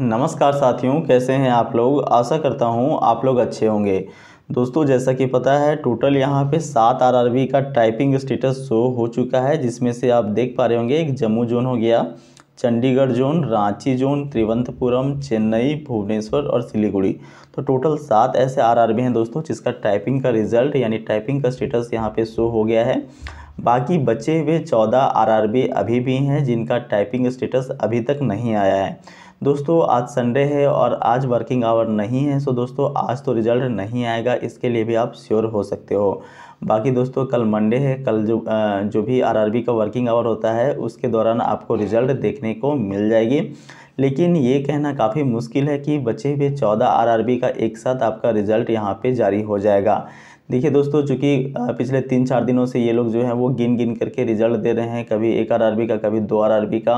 नमस्कार साथियों कैसे हैं आप लोग आशा करता हूं आप लोग अच्छे होंगे दोस्तों जैसा कि पता है टोटल यहां पे सात आरआरबी का टाइपिंग स्टेटस शो हो चुका है जिसमें से आप देख पा रहे होंगे एक जम्मू जोन हो गया चंडीगढ़ जोन रांची जोन त्रिवंतपुरम चेन्नई भुवनेश्वर और सिलीगुड़ी तो टोटल सात ऐसे आरआरबी हैं दोस्तों जिसका टाइपिंग का रिजल्ट यानी टाइपिंग का स्टेटस यहाँ पे शो हो गया है बाकी बचे हुए चौदह आरआरबी अभी भी हैं जिनका टाइपिंग स्टेटस अभी तक नहीं आया है दोस्तों आज संडे है और आज वर्किंग आवर नहीं है सो दोस्तों आज तो रिजल्ट नहीं आएगा इसके लिए भी आप श्योर हो सकते हो बाकी दोस्तों कल मंडे है कल जो जो भी आरआरबी का वर्किंग आवर होता है उसके दौरान आपको रिजल्ट देखने को मिल जाएगी लेकिन ये कहना काफ़ी मुश्किल है कि बचे हुए चौदह आर का एक साथ आपका रिज़ल्ट यहाँ पर जारी हो जाएगा देखिए दोस्तों चूँकि पिछले तीन चार दिनों से ये लोग जो है वो गिन गिन करके रिज़ल्ट दे रहे हैं कभी एक आर का कभी दो आर का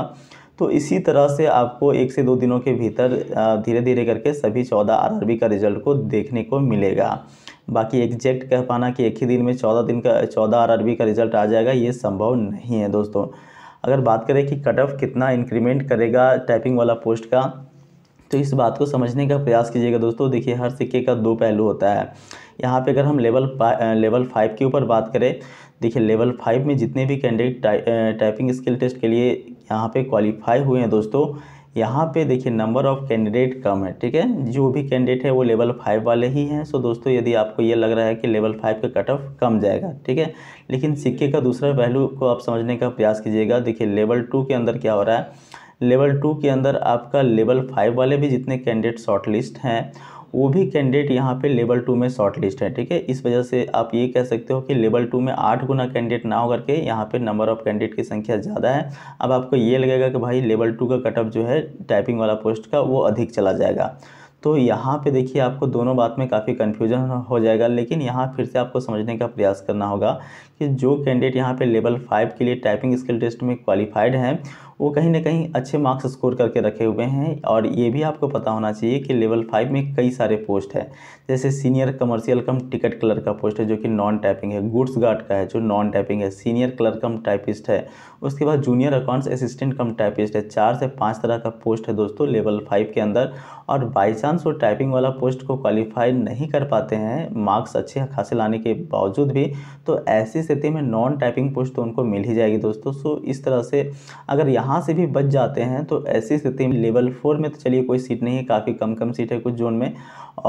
तो इसी तरह से आपको एक से दो दिनों के भीतर धीरे धीरे करके सभी चौदह आर का रिजल्ट को देखने को मिलेगा बाकी एग्जैक्ट कह पाना कि एक ही दिन में चौदह दिन का चौदह आर का रिजल्ट आ जाएगा ये संभव नहीं है दोस्तों अगर बात करें कि कट ऑफ कितना इंक्रीमेंट करेगा टाइपिंग वाला पोस्ट का तो इस बात को समझने का प्रयास कीजिएगा दोस्तों देखिए हर सिक्के का दो पहलू होता है यहाँ पे अगर हम लेवल लेवल फाइव के ऊपर बात करें देखिए लेवल फाइव में जितने भी कैंडिडेट टाइ, टाइपिंग स्किल टेस्ट के लिए यहाँ पे क्वालिफाई हुए हैं दोस्तों यहाँ पे देखिए नंबर ऑफ़ कैंडिडेट कम है ठीक है जो भी कैंडिडेट है वो लेवल फाइव वाले ही हैं सो दोस्तों यदि आपको ये लग रहा है कि लेवल फाइव का कट ऑफ कम जाएगा ठीक है लेकिन सिक्के का दूसरा पहलू को आप समझने का प्रयास कीजिएगा देखिए लेवल टू के अंदर क्या हो रहा है लेवल टू के अंदर आपका लेवल फाइव वाले भी जितने कैंडिडेट शॉर्ट लिस्ट हैं वो भी कैंडिडेट यहाँ पे लेवल टू में शॉर्ट लिस्ट है ठीक है इस वजह से आप ये कह सकते हो कि लेवल टू में आठ गुना कैंडिडेट ना होकर के यहाँ पे नंबर ऑफ कैंडिडेट की संख्या ज़्यादा है अब आपको ये लगेगा कि भाई लेवल टू का कटअप जो है टाइपिंग वाला पोस्ट का वो अधिक चला जाएगा तो यहाँ पे देखिए आपको दोनों बात में काफ़ी कन्फ्यूजन हो जाएगा लेकिन यहाँ फिर से आपको समझने का प्रयास करना होगा कि जो कैंडिडेट यहाँ पे लेवल फाइव के लिए टाइपिंग स्किल टेस्ट में क्वालिफाइड हैं वो कहीं ना कहीं अच्छे मार्क्स स्कोर करके रखे हुए हैं और ये भी आपको पता होना चाहिए कि लेवल फाइव में कई सारे पोस्ट है जैसे senior commercial cum ticket clerk का पोस्ट है जो कि नॉन टाइपिंग है गुड्स गार्ड का है जो नॉन टाइपिंग है सीनियर क्लर्क कम टाइपिस्ट है उसके बाद junior accounts assistant cum typist है चार से पाँच तरह का पोस्ट है दोस्तों लेवल फाइव के अंदर और बाई चांस वो टाइपिंग वाला पोस्ट को क्वालिफाई नहीं कर पाते हैं मार्क्स अच्छे खासे लाने के बावजूद भी तो ऐसी स्थिति में नॉन टाइपिंग पोस्ट तो उनको मिल ही जाएगी दोस्तों सो इस तरह से अगर यहाँ यहाँ से भी बच जाते हैं तो ऐसी स्थिति में लेवल फोर में तो चलिए कोई सीट नहीं है काफ़ी कम कम सीट है कुछ जोन में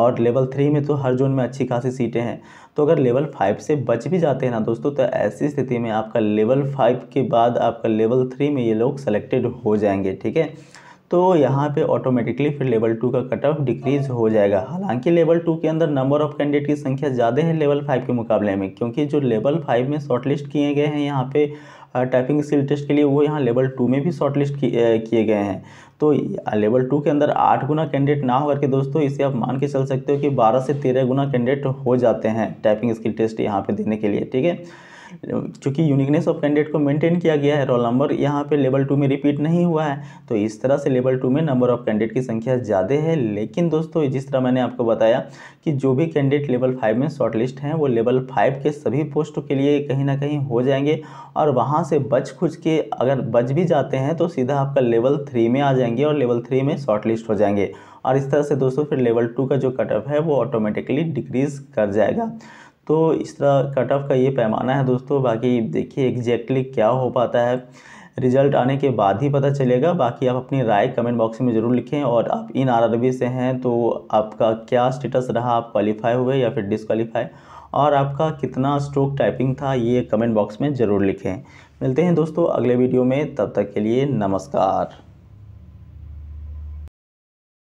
और लेवल थ्री में तो हर जोन में अच्छी खासी सीटें हैं तो अगर लेवल फाइव से बच भी जाते हैं ना दोस्तों तो ऐसी स्थिति में आपका लेवल फाइव के बाद आपका लेवल थ्री में ये लोग सेलेक्टेड हो जाएंगे ठीक है तो यहाँ पे ऑटोमेटिकली फिर लेवल टू का कट ऑफ डिक्रीज़ हो जाएगा हालांकि लेवल टू के अंदर नंबर ऑफ़ कैंडिडेट की संख्या ज़्यादा है लेवल फाइव के मुकाबले में क्योंकि जो लेवल फाइव में शॉर्टलिस्ट किए गए हैं यहाँ पे टाइपिंग स्किल टेस्ट के लिए वो यहाँ लेवल टू में भी शॉर्टलिस्ट किए गए हैं तो लेवल टू के अंदर आठ गुना कैंडिडेट ना होकर के दोस्तों इसे आप मान के चल सकते हो कि बारह से तेरह गुना कैंडिडेट हो जाते हैं टाइपिंग स्किल टेस्ट यहाँ पर देने के लिए ठीक है चूँकि यूनिकनेस ऑफ कैंडिडेट को मेंटेन किया गया है रोल नंबर यहाँ पे लेवल टू में रिपीट नहीं हुआ है तो इस तरह से लेवल टू में नंबर ऑफ कैंडिडेट की संख्या ज़्यादा है लेकिन दोस्तों जिस तरह मैंने आपको बताया कि जो भी कैंडिडेट लेवल फाइव में शॉर्ट लिस्ट हैं वो लेवल फाइव के सभी पोस्ट के लिए कहीं ना कहीं हो जाएंगे और वहाँ से बच खुच के अगर बच भी जाते हैं तो सीधा आपका लेवल थ्री में आ जाएंगे और लेवल थ्री में शॉर्ट लिस्ट हो जाएंगे और इस तरह से दोस्तों फिर लेवल टू का जो कटअप है वो ऑटोमेटिकली डिक्रीज़ कर जाएगा तो इस तरह कट ऑफ का ये पैमाना है दोस्तों बाकी देखिए एग्जैक्टली क्या हो पाता है रिजल्ट आने के बाद ही पता चलेगा बाकी आप अपनी राय कमेंट बॉक्स में ज़रूर लिखें और आप इन आर से हैं तो आपका क्या स्टेटस रहा आप क्वालिफाई हुए या फिर डिसक्वालीफाई और आपका कितना स्ट्रोक टाइपिंग था ये कमेंट बॉक्स में ज़रूर लिखें मिलते हैं दोस्तों अगले वीडियो में तब तक के लिए नमस्कार